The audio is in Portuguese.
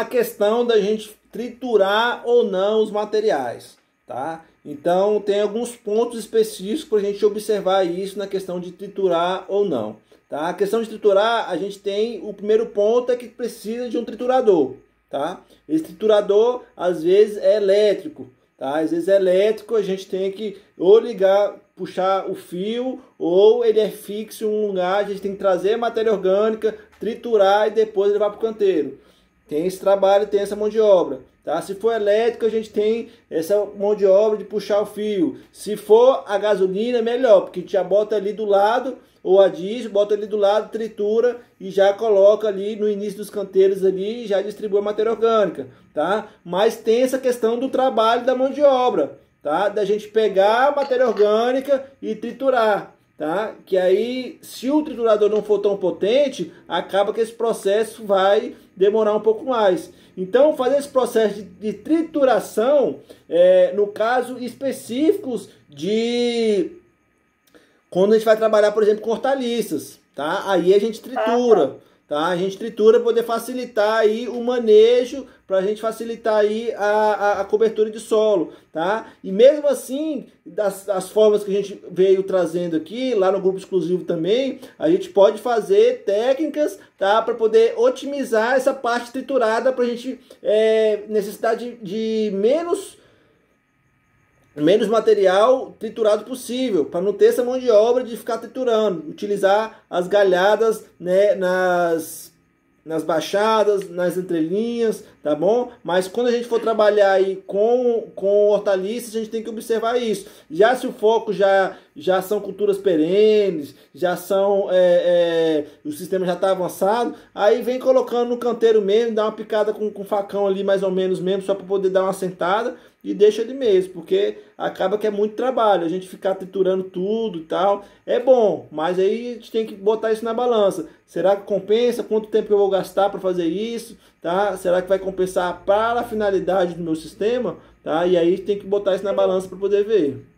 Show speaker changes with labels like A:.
A: a questão da gente triturar ou não os materiais, tá? Então tem alguns pontos específicos para a gente observar isso na questão de triturar ou não. Tá? A questão de triturar, a gente tem o primeiro ponto é que precisa de um triturador, tá? Esse triturador às vezes é elétrico, tá? Às vezes é elétrico, a gente tem que ou ligar, puxar o fio, ou ele é fixo em um lugar, a gente tem que trazer matéria orgânica, triturar e depois levar para o canteiro tem esse trabalho, tem essa mão de obra. Tá? Se for elétrico, a gente tem essa mão de obra de puxar o fio. Se for a gasolina, melhor, porque a gente já bota ali do lado, ou a diesel, bota ali do lado, tritura e já coloca ali no início dos canteiros ali e já distribui a matéria orgânica. Tá? Mas tem essa questão do trabalho da mão de obra, tá? da gente pegar a matéria orgânica e triturar tá? Que aí, se o triturador não for tão potente, acaba que esse processo vai demorar um pouco mais. Então, fazer esse processo de, de trituração, é, no caso específicos de quando a gente vai trabalhar, por exemplo, com hortaliças, tá? Aí a gente tritura. Ah, tá. Tá? A gente tritura para poder facilitar aí o manejo, para a gente facilitar aí a, a, a, cobertura de solo. Tá? E mesmo assim, das, das formas que a gente veio trazendo aqui, lá no grupo exclusivo também, a gente pode fazer técnicas tá? para poder otimizar essa parte triturada para a gente é, necessidade de, de menos menos material triturado possível, para não ter essa mão de obra de ficar triturando, utilizar as galhadas né, nas, nas baixadas, nas entrelinhas, tá bom? Mas quando a gente for trabalhar aí com, com hortaliças, a gente tem que observar isso. Já se o foco já já são culturas perenes, já são. É, é, o sistema já está avançado, aí vem colocando no canteiro mesmo, dá uma picada com, com facão ali mais ou menos mesmo, só para poder dar uma sentada e deixa ele mesmo, porque acaba que é muito trabalho, a gente ficar triturando tudo e tal, é bom, mas aí a gente tem que botar isso na balança. Será que compensa? Quanto tempo eu vou gastar para fazer isso? Tá? Será que vai compensar para a finalidade do meu sistema? Tá? E aí tem que botar isso na balança para poder ver.